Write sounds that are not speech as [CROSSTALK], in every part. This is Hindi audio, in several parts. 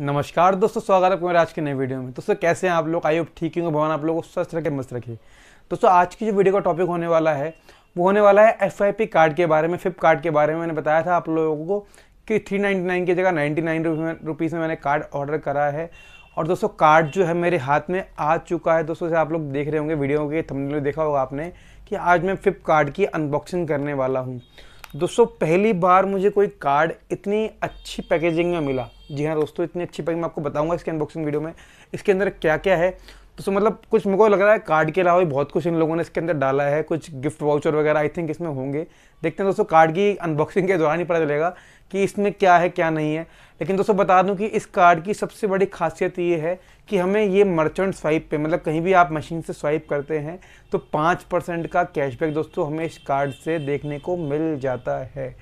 नमस्कार दोस्तों स्वागत है मेरे आज के नए वीडियो में दोस्तों कैसे हैं आप लोग आई होप ठीक होंगे भगवान आप लोगों को स्वस्थ रखे मस्त रखे दोस्तों आज की जो वीडियो का टॉपिक होने वाला है वो होने वाला है एफ कार्ड के बारे में फिप कार्ड के बारे में मैंने बताया था आप लोगों को कि थ्री की जगह नाइन्टी नाइन रुपीज़ में मैंने कार्ड ऑर्डर करा है और दोस्तों कार्ड जो है मेरे हाथ में आ चुका है दोस्तों से आप लोग देख रहे होंगे वीडियो के थमने देखा होगा आपने कि आज मैं फ्लिपकार्ट की अनबॉक्सिंग करने वाला हूँ दोस्तों पहली बार मुझे कोई कार्ड इतनी अच्छी पैकेजिंग में मिला जी हाँ दोस्तों इतनी अच्छी पैकेजिंग मैं आपको बताऊंगा इसके अनबॉक्सिंग वीडियो में इसके अंदर क्या क्या है तो मतलब कुछ मुझे लग रहा है कार्ड के अलावा भी बहुत कुछ इन लोगों ने इसके अंदर डाला है कुछ गिफ्ट वाउचर वगैरह आई थिंक इसमें होंगे देखते हैं दोस्तों कार्ड की अनबॉक्सिंग के दौरान ही पता चलेगा कि इसमें क्या है क्या नहीं है लेकिन दोस्तों बता दूं कि इस कार्ड की सबसे बड़ी खासियत ये है कि हमें ये मर्चेंट स्वाइप पे मतलब कहीं भी आप मशीन से स्वाइप करते हैं तो पाँच परसेंट का कैशबैक दोस्तों हमें इस कार्ड से देखने को मिल जाता है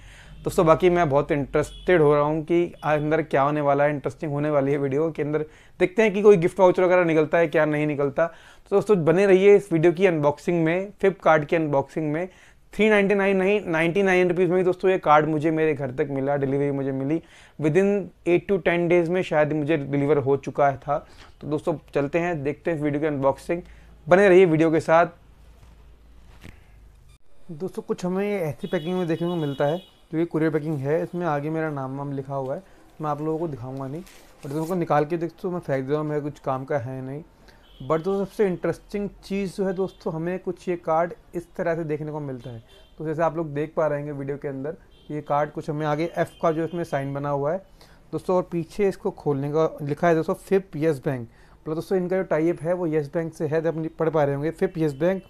दोस्तों बाकी मैं बहुत इंटरेस्टेड हो रहा हूँ कि अंदर क्या होने वाला है इंटरेस्टिंग होने वाली है वीडियो के अंदर देखते हैं कि कोई गिफ्ट वाउचर वगैरह निकलता है क्या नहीं निकलता तो दोस्तों बने रहिए इस वीडियो की अनबॉक्सिंग में फ्लिपकार्ट की अनबॉक्सिंग में थ्री नाइन्टी नाइन नहीं नाइन्टी नाइन रुपीज़ में ही दोस्तों ये कार्ड मुझे मेरे घर तक मिला डिलीवरी मुझे मिली within eight to ten days में शायद मुझे डिलीवर हो चुका था तो दोस्तों चलते हैं देखते हैं वीडियो की अनबॉक्सिंग बने रहिए वीडियो के साथ दोस्तों कुछ हमें ऐसी पैकिंग में देखने को मिलता है जो तो ये कुरियर पैकिंग है इसमें आगे मेरा नाम वाम लिखा हुआ है मैं आप लोगों को दिखाऊंगा नहीं जो दोस्तों निकाल के हो मैं फेंक रहा हूँ मेरे कुछ काम का है नहीं बट दोस्तों सबसे इंटरेस्टिंग चीज़ जो है दोस्तों हमें कुछ ये कार्ड इस तरह से देखने को मिलता है तो जैसे आप लोग देख पा रहे हैं वीडियो के अंदर ये कार्ड कुछ हमें आगे एफ़ का जो इसमें साइन बना हुआ है दोस्तों और पीछे इसको खोलने का लिखा है दोस्तों फिप येस बैंक मतलब दोस्तों इनका जो टाइप है वो येस बैंक से है जब पढ़ पा रहे होंगे फिप येस बैंक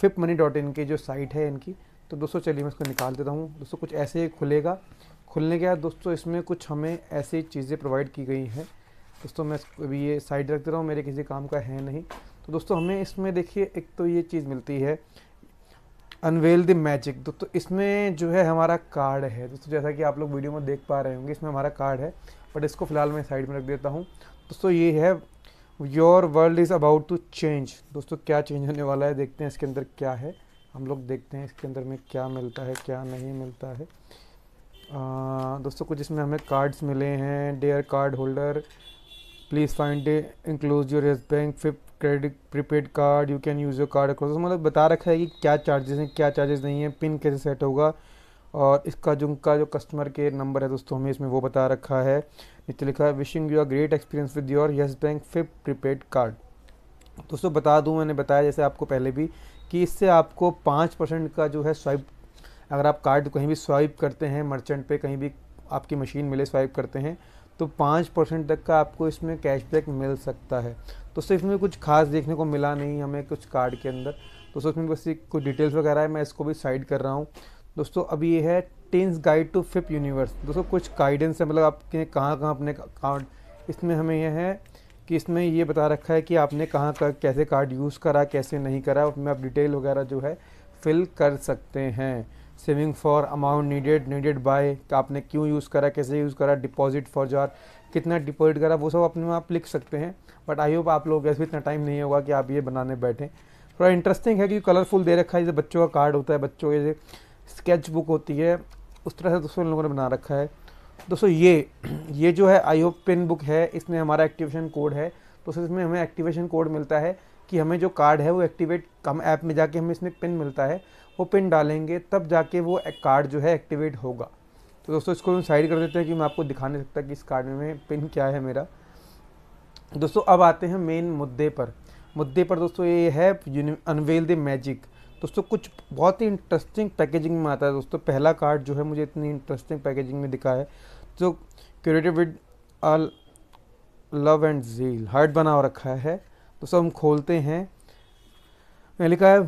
फिप मनी डॉट इन की जो साइट है इनकी तो दोस्तों चलिए मैं इसको निकाल देता हूँ दोस्तों कुछ ऐसे ही खुलेगा खुलने के बाद दोस्तों इसमें कुछ हमें ऐसी चीज़ें प्रोवाइड की गई हैं दोस्तों मैं अभी ये साइड रख दे रहा हूँ मेरे किसी काम का है नहीं तो दोस्तों हमें इसमें देखिए एक तो ये चीज़ मिलती है अनवेल द मैजिक दोस्तों इसमें जो है हमारा कार्ड है दोस्तों जैसा कि आप लोग वीडियो में देख पा रहे होंगे इसमें हमारा कार्ड है बट इसको फ़िलहाल मैं साइड में रख देता हूँ दोस्तों ये है your world is about to change दोस्तों क्या चेंज होने वाला है देखते हैं इसके अंदर क्या है हम लोग देखते हैं इसके अंदर में क्या मिलता है क्या नहीं मिलता है आ, दोस्तों कुछ इसमें हमें कार्ड्स मिले हैं dear card holder please find enclosed your Yes Bank fifth credit prepaid card you can use your card across मतलब बता रखा है कि क्या चार्जेस हैं क्या चार्जेस नहीं है पिन कैसे सेट होगा और इसका जो उनका जो कस्टमर केयर नंबर है दोस्तों हमें इसमें वो बता रखा है नीचे लिखा है wishing you are great experience with your Yes Bank fifth prepaid card दोस्तों बता दूं मैंने बताया जैसे आपको पहले भी कि इससे आपको पाँच परसेंट का जो है स्वाइप अगर आप कार्ड कहीं भी स्वाइप करते हैं मर्चेंट पे कहीं भी आपकी मशीन मिले स्वाइप करते हैं तो पाँच परसेंट तक का आपको इसमें कैशबैक मिल सकता है तो सिर्फ में कुछ खास देखने को मिला नहीं हमें कुछ कार्ड के अंदर दोस्तों इसमें बस कुछ डिटेल्स वगैरह है मैं इसको भी साइड कर रहा हूँ दोस्तों अब ये है टेंस गाइड टू फिप यूनिवर्स दोस्तों कुछ गाइडेंस है मतलब आपके कहाँ कहाँ अपने कार्ड इसमें हमें यह है कि इसमें ये बता रखा है कि आपने कहाँ का कैसे कार्ड यूज़ करा कैसे नहीं करा उसमें आप डिटेल वगैरह जो है फिल कर सकते हैं saving for amount needed needed by आपने क्यों यूज़ करा कैसे यूज़ करा डिपॉजिट फॉर जार कितना डिपॉजिट करा वो सब अपने आप लिख सकते हैं बट आई होप आप लोग भी इतना टाइम नहीं होगा कि आप ये बनाने बैठें थोड़ा इंटरेस्टिंग है कि कलरफुल दे रखा है जैसे बच्चों का कार्ड होता है बच्चों के स्केच बुक होती है उस तरह से दोस्तों लोगों ने बना रखा है दोस्तों ये ये जो है आई होप पिन बुक है इसमें हमारा एक्टिवेशन कोड है तो इसमें हमें एक्टिवेशन कोड मिलता है कि हमें जो कार्ड है वो एक्टिवेट हम ऐप में जाके हमें इसमें पिन मिलता है वो पिन डालेंगे तब जाके वो कार्ड जो है एक्टिवेट होगा तो दोस्तों इसको हम साइड कर देते हैं कि मैं आपको दिखा नहीं सकता कि इस कार्ड में पिन क्या है मेरा दोस्तों अब आते हैं मेन मुद्दे पर मुद्दे पर दोस्तों ये है अनवेल द मैजिक दोस्तों कुछ बहुत ही इंटरेस्टिंग पैकेजिंग में आता है दोस्तों पहला कार्ड जो है मुझे इतनी इंटरेस्टिंग पैकेजिंग में दिखा है जो curative with all love and zeal heart बना रखा है तो सब हम खोलते हैं लिखा है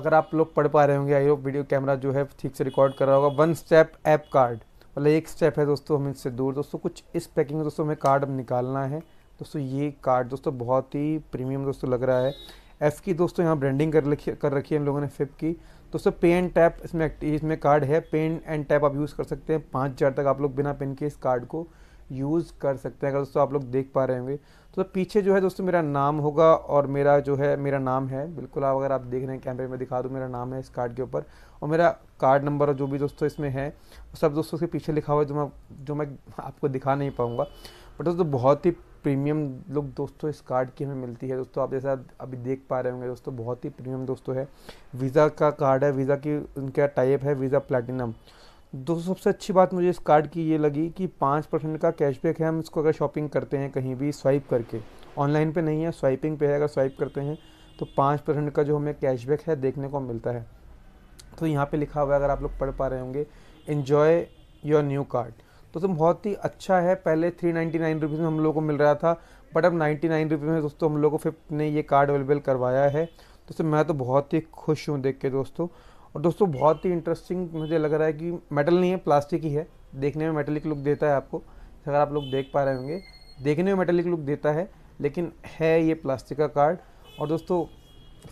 अगर आप लोग पढ़ पा रहे होंगे आई होप वीडियो कैमरा जो है ठीक से रिकॉर्ड कर रहा होगा वन स्टेप ऐप कार्ड मतलब एक स्टेप है दोस्तों हम इससे दूर दोस्तों कुछ इस पैकिंग में दोस्तों हमें कार्ड अब निकालना है दोस्तों ये कार्ड दोस्तों बहुत ही प्रीमियम दोस्तों लग रहा है एफ़ की दोस्तों यहाँ ब्रांडिंग कर रखी कर रखी है हम लोगों ने फिप की दोस्तों पे एंड टैप इसमें इसमें कार्ड है पे एंड टैप आप यूज़ कर सकते हैं पाँच हज़ार तक आप लोग बिना पेन के इस कार्ड को यूज़ कर सकते हैं अगर दोस्तों आप लोग देख पा रहे होंगे तो पीछे जो है दोस्तों मेरा नाम होगा और मेरा जो है मेरा नाम है बिल्कुल आप अगर आप देख रहे हैं कैमरे में दिखा दूँ मेरा नाम है इस कार्ड के ऊपर और मेरा कार्ड नंबर और जो भी दोस्तों इसमें है वो सब दोस्तों के पीछे लिखा हुआ है जो मैं जो मैं आपको दिखा नहीं पाऊँगा बट दोस्तों बहुत ही प्रीमियम लुक दोस्तों इस कार्ड की हमें मिलती है दोस्तों आप जैसा अभी देख पा रहे होंगे दोस्तों बहुत ही प्रीमियम दोस्तों है वीज़ा का कार्ड है वीज़ा की उनका टाइप है वीज़ा प्लेटिनम दोस्तों सबसे अच्छी बात मुझे इस कार्ड की ये लगी कि पाँच परसेंट का कैशबैक है हम इसको अगर शॉपिंग करते हैं कहीं भी स्वाइप करके ऑनलाइन पे नहीं है स्वाइपिंग पे है अगर स्वाइप करते हैं तो पाँच परसेंट का जो हमें कैशबैक है देखने को मिलता है तो यहाँ पे लिखा हुआ है अगर आप लोग पढ़ पा रहे होंगे इन्जॉय योर न्यू कार्ड तो बहुत ही अच्छा है पहले थ्री नाइन्टी नाइन रुपीज़ में हम लोग को मिल रहा था बट अब नाइन्टी नाइन रुपीज़ में दोस्तों हम लोग को फिफ्ट ने ये कार्ड अवेलेबल करवाया है दोस्तों मैं तो बहुत ही खुश हूँ देख के दोस्तों और दोस्तों बहुत ही इंटरेस्टिंग मुझे लग रहा है कि मेटल नहीं है प्लास्टिक ही है देखने में मेटलिक लुक देता है आपको अगर आप लोग देख पा रहे होंगे देखने में मेटलिक लुक देता है लेकिन है ये प्लास्टिक का कार्ड और दोस्तों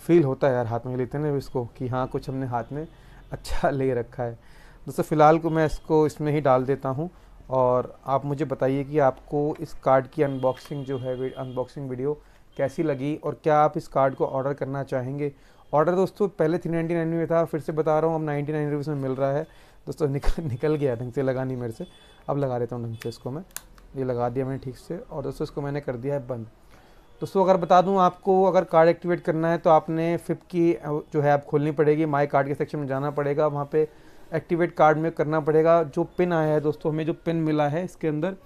फील होता है यार हाथ में लेते हैं इसको कि हाँ कुछ हमने हाथ में अच्छा [LAUGHS] ले रखा है दोस्तों फ़िलहाल को मैं इसको इसमें ही डाल देता हूँ और आप मुझे बताइए कि आपको इस कार्ड की अनबॉक्सिंग जो है अनबॉक्सिंग वीडियो कैसी लगी और क्या आप इस कार्ड को ऑर्डर करना चाहेंगे ऑर्डर दोस्तों पहले थ्री नाइन्टी नाइन में था फिर से बता रहा हूँ अब नाइन्टी नाइन रुपीज़ में मिल रहा है दोस्तों [LAUGHS] निकल निकल गया ढंग से लगा नहीं मेरे से अब लगा देता हूँ ढंग से इसको मैं ये लगा दिया मैंने ठीक से और दोस्तों इसको मैंने कर दिया है बंद दोस्तों अगर बता दूँ आपको अगर कार्ड एक्टिवेट करना है तो आपने फिप की जो है आप खोलनी पड़ेगी माई कार्ड के सेक्शन में जाना पड़ेगा वहाँ पर एक्टिवेट कार्ड में करना पड़ेगा जो पिन आया है दोस्तों हमें जो पिन मिला है इसके अंदर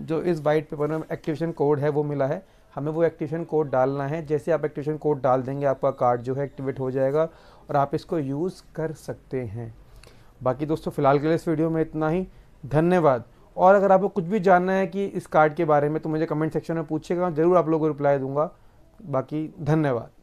जो इस वाइट पेपर में एक्टिवेशन कोड है वो मिला है हमें वो एक्टिवेशन कोड डालना है जैसे आप एक्टिवेशन कोड डाल देंगे आपका कार्ड जो है एक्टिवेट हो जाएगा और आप इसको यूज़ कर सकते हैं बाकी दोस्तों फ़िलहाल के लिए इस वीडियो में इतना ही धन्यवाद और अगर आपको कुछ भी जानना है कि इस कार्ड के बारे में तो मुझे कमेंट सेक्शन में पूछिएगा ज़रूर आप लोगों को रिप्लाई दूंगा बाकी धन्यवाद